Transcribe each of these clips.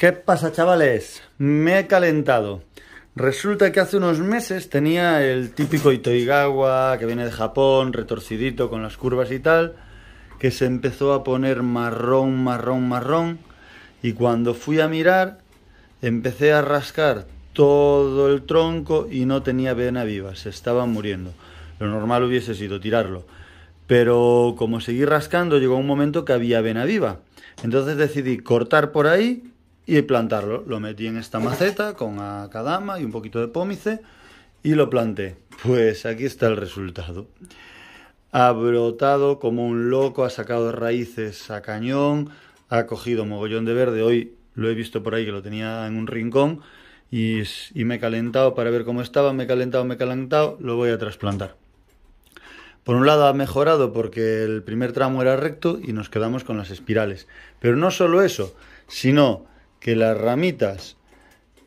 ¿Qué pasa chavales? Me he calentado. Resulta que hace unos meses tenía el típico Itoigawa que viene de Japón, retorcidito con las curvas y tal, que se empezó a poner marrón, marrón, marrón. Y cuando fui a mirar, empecé a rascar todo el tronco y no tenía vena viva, se estaba muriendo. Lo normal hubiese sido tirarlo. Pero como seguí rascando, llegó un momento que había vena viva. Entonces decidí cortar por ahí y plantarlo. Lo metí en esta maceta con acadama y un poquito de pómice y lo planté. Pues aquí está el resultado. Ha brotado como un loco, ha sacado raíces a cañón, ha cogido mogollón de verde. Hoy lo he visto por ahí que lo tenía en un rincón y, y me he calentado para ver cómo estaba. Me he calentado, me he calentado, lo voy a trasplantar. Por un lado ha mejorado porque el primer tramo era recto y nos quedamos con las espirales. Pero no solo eso, sino que las ramitas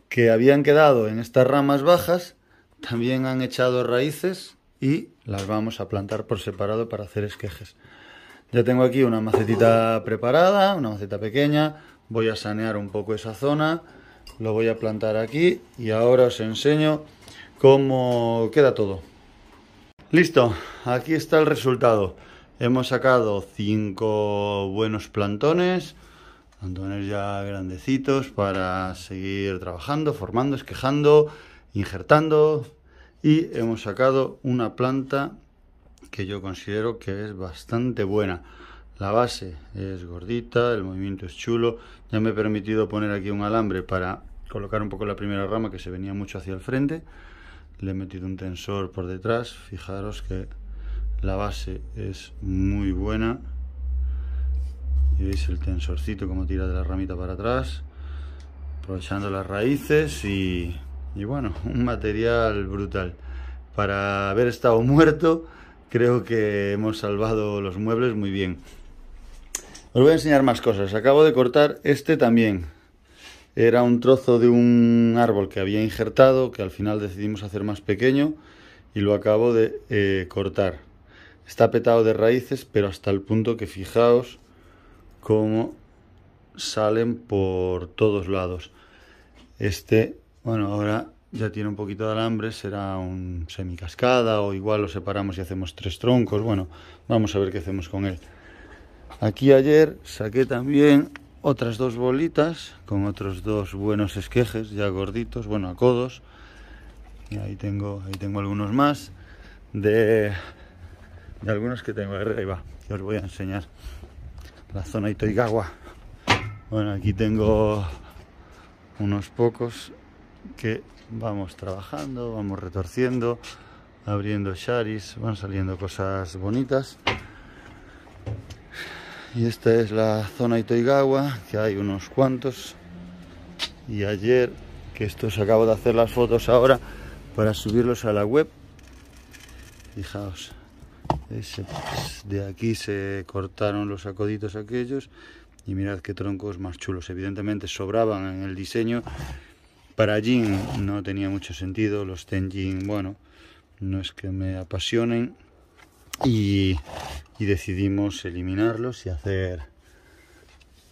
que habían quedado en estas ramas bajas también han echado raíces y las vamos a plantar por separado para hacer esquejes. Ya tengo aquí una macetita preparada, una maceta pequeña, voy a sanear un poco esa zona, lo voy a plantar aquí y ahora os enseño cómo queda todo. Listo, aquí está el resultado. Hemos sacado 5 buenos plantones, Antones ya grandecitos para seguir trabajando, formando, esquejando, injertando. Y hemos sacado una planta que yo considero que es bastante buena. La base es gordita, el movimiento es chulo. Ya me he permitido poner aquí un alambre para colocar un poco la primera rama que se venía mucho hacia el frente. Le he metido un tensor por detrás. Fijaros que la base es muy buena y veis el tensorcito como tira de la ramita para atrás aprovechando las raíces y, y bueno, un material brutal para haber estado muerto creo que hemos salvado los muebles muy bien os voy a enseñar más cosas acabo de cortar este también era un trozo de un árbol que había injertado que al final decidimos hacer más pequeño y lo acabo de eh, cortar está petado de raíces pero hasta el punto que fijaos cómo salen por todos lados. Este, bueno, ahora ya tiene un poquito de alambre, será un semicascada o igual lo separamos y hacemos tres troncos. Bueno, vamos a ver qué hacemos con él. Aquí ayer saqué también otras dos bolitas con otros dos buenos esquejes ya gorditos, bueno, a codos. Y ahí tengo, ahí tengo algunos más de, de algunos que tengo arriba, que os voy a enseñar la zona Itoigawa. Bueno, aquí tengo unos pocos que vamos trabajando, vamos retorciendo, abriendo charis, van saliendo cosas bonitas. Y esta es la zona Itoigawa, que hay unos cuantos. Y ayer, que esto os acabo de hacer las fotos ahora para subirlos a la web, fijaos. Pues, de aquí se cortaron los acoditos aquellos y mirad qué troncos más chulos. Evidentemente sobraban en el diseño. Para Jin no tenía mucho sentido. Los Tenjin, bueno, no es que me apasionen. Y, decidimos eliminarlos y hacer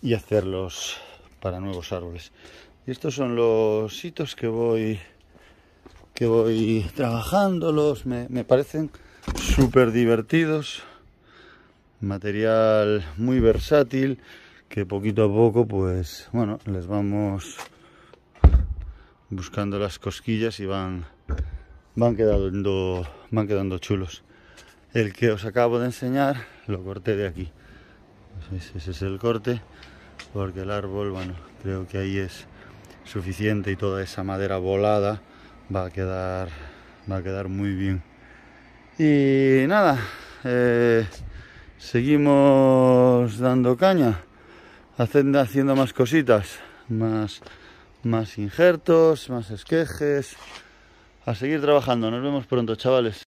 y hacerlos para nuevos árboles. Y estos son los hitos que voy que voy trabajándolos. me parecen súper divertidos, material muy versátil que poquito a poco pues bueno les vamos buscando las cosquillas y van van quedando van quedando chulos el que os acabo de enseñar lo corté de aquí pues ese es el corte porque el árbol bueno creo que ahí es suficiente y toda esa madera volada va a quedar va a quedar muy bien y nada, eh, seguimos dando caña, haciendo, haciendo más cositas, más, más injertos, más esquejes. A seguir trabajando, nos vemos pronto, chavales.